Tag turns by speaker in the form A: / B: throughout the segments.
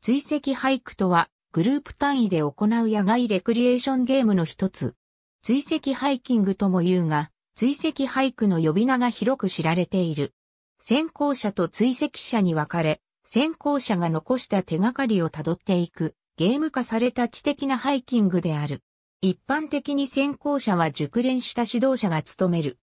A: 追跡俳句とは、グループ単位で行う野外レクリエーションゲームの一つ。追跡ハイキングとも言うが、追跡俳句の呼び名が広く知られている。先行者と追跡者に分かれ、先行者が残した手がかりを辿っていく、ゲーム化された知的なハイキングである。一般的に先行者は熟練した指導者が務める。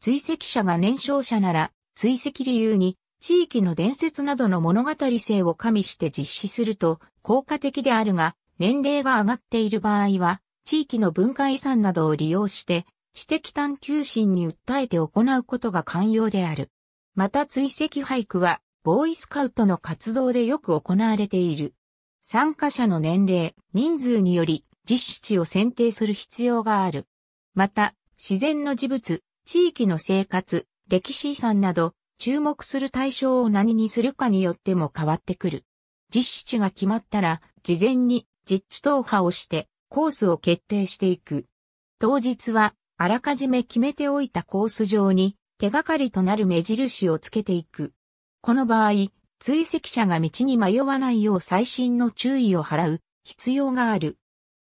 A: 追跡者が年少者なら、追跡理由に地域の伝説などの物語性を加味して実施すると効果的であるが、年齢が上がっている場合は、地域の文化遺産などを利用して、知的探求心に訴えて行うことが寛容である。また追跡俳句は、ボーイスカウトの活動でよく行われている。参加者の年齢、人数により実施地を選定する必要がある。また、自然の事物、地域の生活、歴史遺産など、注目する対象を何にするかによっても変わってくる。実施地が決まったら、事前に実地踏破をしてコースを決定していく。当日は、あらかじめ決めておいたコース上に手がかりとなる目印をつけていく。この場合、追跡者が道に迷わないよう最新の注意を払う必要がある。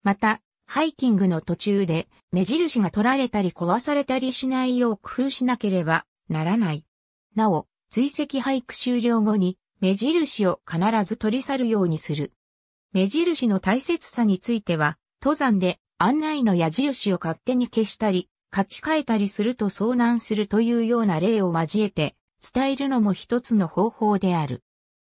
A: また、ハイキングの途中で目印が取られたり壊されたりしないよう工夫しなければならない。なお、追跡俳句終了後に、目印を必ず取り去るようにする。目印の大切さについては、登山で案内の矢印を勝手に消したり、書き換えたりすると遭難するというような例を交えて、伝えるのも一つの方法である。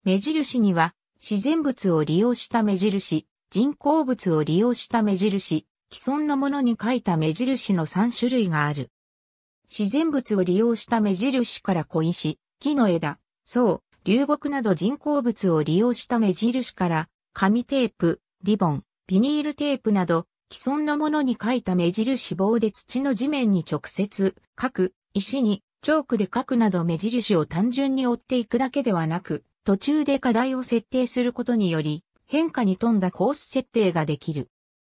A: 目印には、自然物を利用した目印、人工物を利用した目印、既存のものに書いた目印の3種類がある。自然物を利用した目印から小石、木の枝、層、流木など人工物を利用した目印から、紙テープ、リボン、ビニールテープなど、既存のものに書いた目印棒で土の地面に直接書く、石にチョークで書くなど目印を単純に追っていくだけではなく、途中で課題を設定することにより、変化に富んだコース設定ができる。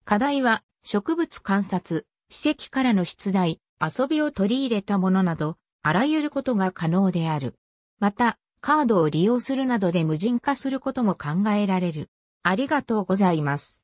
A: 課題は、植物観察、史跡からの出題、遊びを取り入れたものなど、あらゆることが可能である。また、カードを利用するなどで無人化することも考えられる。ありがとうございます。